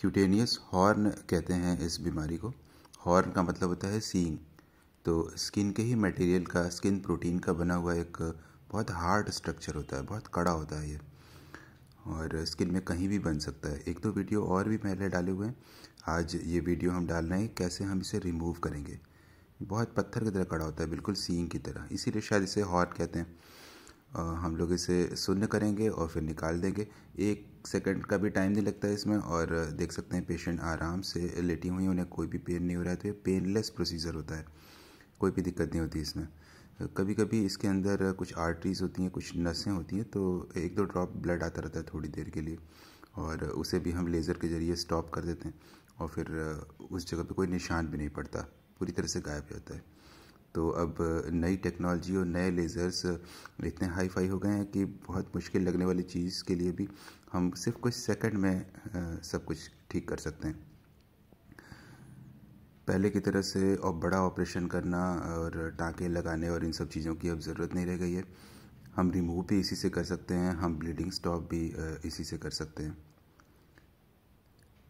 cutaneous horn कहते हैं इस बीमारी को हॉर्न का मतलब होता है सींग तो स्किन के ही मटेरियल का स्किन प्रोटीन का बना हुआ एक बहुत हार्ड स्ट्रक्चर होता है बहुत कड़ा होता है ये और स्किन में कहीं भी बन सकता है एक दो वीडियो और भी पहले डाले हुए हैं आज ये वीडियो हम डाल रहे हैं कैसे हम इसे रिमूव करेंगे बहुत पत्थर की तरह कड़ा होता है बिल्कुल सींग की तरह इसीलिए शायद इसे हॉर्न कहते हैं हम लोग इसे शून्य करेंगे और फिर निकाल देंगे एक सेकंड का भी टाइम नहीं लगता है इसमें और देख सकते हैं पेशेंट आराम से लेटी हुई उन्हें कोई भी पेन नहीं हो रहा है तो ये पेनलेस प्रोसीजर होता है कोई भी दिक्कत नहीं होती इसमें कभी कभी इसके अंदर कुछ आर्टरीज़ होती हैं कुछ नसें होती हैं तो एक दो ड्रॉप ब्लड आता रहता है थोड़ी देर के लिए और उसे भी हम लेज़र के ज़रिए स्टॉप कर देते हैं और फिर उस जगह पे कोई निशान भी नहीं पड़ता पूरी तरह से गायब हो जाता है तो अब नई टेक्नोलॉजी और नए लेज़र्स इतने हाई फाई हो गए हैं कि बहुत मुश्किल लगने वाली चीज़ के लिए भी हम सिर्फ कुछ सेकंड में सब कुछ ठीक कर सकते हैं पहले की तरह से और बड़ा ऑपरेशन करना और टाँके लगाने और इन सब चीज़ों की अब ज़रूरत नहीं रह गई है हम रिमूव भी इसी से कर सकते हैं हम ब्लीडिंग स्टॉप भी इसी से कर सकते हैं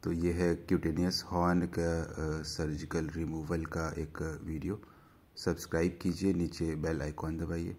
तो ये है क्यूटेनियस हॉर्न का सर्जिकल रिमूवल का एक वीडियो सब्सक्राइब कीजिए नीचे बेल आइकॉन दबाइए